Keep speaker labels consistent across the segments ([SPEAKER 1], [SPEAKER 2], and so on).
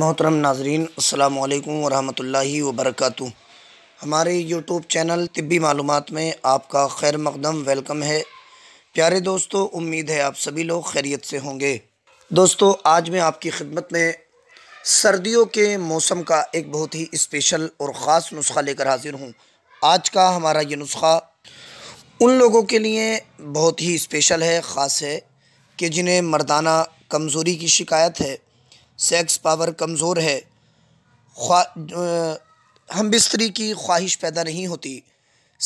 [SPEAKER 1] मोहतरम नाजरीन अल्लाम वरहि वरक हमारे यूट्यूब चैनल तिब्बी मालूम में आपका खैर मकदम वेलकम है प्यारे दोस्तों उम्मीद है आप सभी लोग खैरियत से होंगे दोस्तों आज मैं आपकी खिदमत में सर्दियों के मौसम का एक बहुत ही स्पेशल और ख़ास नुस्खा लेकर हाजिर हूँ आज का हमारा ये नुस्खा उन लोगों के लिए बहुत ही स्पेशल है ख़ास है कि जिन्हें मर्दाना कमज़ोरी की शिकायत है सेक्स पावर कमज़ोर है हम बिस्तरी की ख्वाहिश पैदा नहीं होती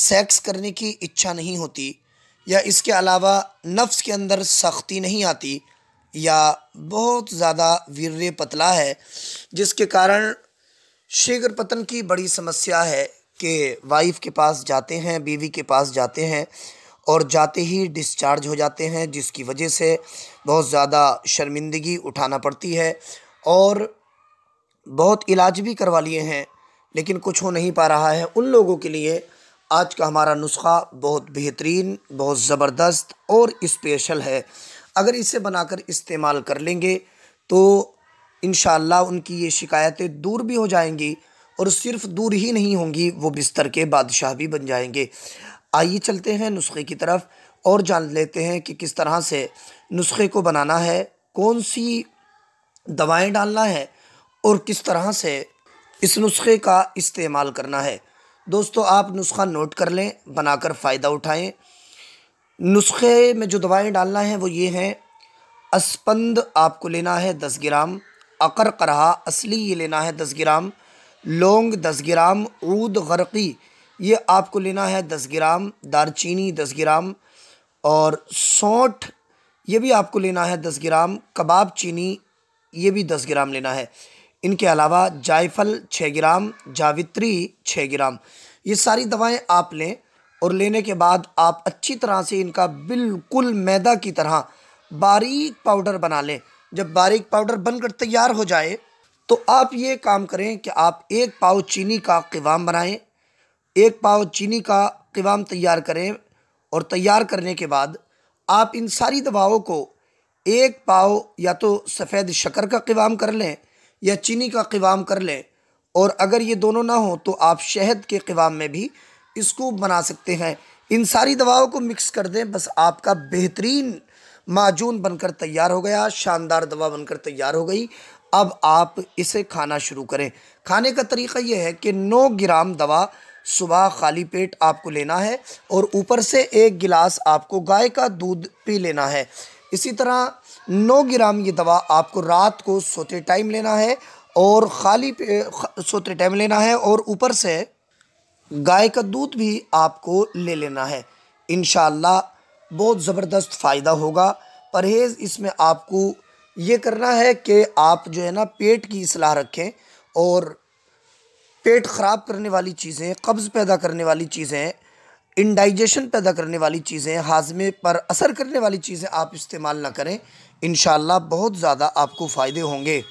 [SPEAKER 1] सेक्स करने की इच्छा नहीं होती या इसके अलावा नफ्स के अंदर सख्ती नहीं आती या बहुत ज़्यादा वीर पतला है जिसके कारण शीघ्र पतन की बड़ी समस्या है कि वाइफ के पास जाते हैं बीवी के पास जाते हैं और जाते ही डिस्चार्ज हो जाते हैं जिसकी वजह से बहुत ज़्यादा शर्मिंदगी उठाना पड़ती है और बहुत इलाज भी करवा लिए हैं लेकिन कुछ हो नहीं पा रहा है उन लोगों के लिए आज का हमारा नुस्खा बहुत बेहतरीन बहुत ज़बरदस्त और इस्पेशल है अगर इसे बनाकर इस्तेमाल कर लेंगे तो इन उनकी ये शिकायतें दूर भी हो जाएंगी और सिर्फ दूर ही नहीं होंगी वो बिस्तर के बादशाह भी बन जाएंगे आइए चलते हैं नुस्खे की तरफ और जान लेते हैं कि किस तरह से नुस्खे को बनाना है कौन सी दवाएं डालना है और किस तरह से इस नुस्खे का इस्तेमाल करना है दोस्तों आप नुस्खा नोट कर लें बनाकर फ़ायदा उठाएं नुस्खे में जो दवाएं डालना है वो ये हैं असपंद आपको लेना है दस ग्राम अकर करहा असली ये लेना है दस ग्राम लौंग दस ग्राम ऊद गरकी ये आपको लेना है दस ग्राम दारचीनी दस ग्राम और सौठ ये भी आपको लेना है दस ग्राम कबाब चीनी ये भी दस ग्राम लेना है इनके अलावा जायफल छः ग्राम जावित्री छः ग्राम ये सारी दवाएं आप लें और लेने के बाद आप अच्छी तरह से इनका बिल्कुल मैदा की तरह बारीक पाउडर बना लें जब बारीक पाउडर बनकर तैयार हो जाए तो आप ये काम करें कि आप एक पाव चीनी का कवाम बनाएं एक पाव चीनी का कवाम तैयार करें और तैयार करने के बाद आप इन सारी दवाओं को एक पाव या तो सफ़ेद शक्कर का कवाम कर लें या चीनी का क़वाम कर लें और अगर ये दोनों ना हो तो आप शहद के कवाम में भी इसको बना सकते हैं इन सारी दवाओं को मिक्स कर दें बस आपका बेहतरीन माजून बनकर तैयार हो गया शानदार दवा बनकर तैयार हो गई अब आप इसे खाना शुरू करें खाने का तरीका यह है कि नौ ग्राम दवा सुबह खाली पेट आपको लेना है और ऊपर से एक गिलास आपको गाय का दूध पी लेना है इसी तरह नौ ग्राम ये दवा आपको रात को सोते टाइम लेना है और खाली पे सोते टाइम लेना है और ऊपर से गाय का दूध भी आपको ले लेना है इन बहुत ज़बरदस्त फ़ायदा होगा परहेज़ इसमें आपको ये करना है कि आप जो है ना पेट की सलाह रखें और पेट ख़राब करने वाली चीज़ें कब्ज़ पैदा करने वाली चीज़ें इनडाइजेशन पैदा करने वाली चीज़ें हाजमे पर असर करने वाली चीज़ें आप इस्तेमाल ना करें इन बहुत ज़्यादा आपको फ़ायदे होंगे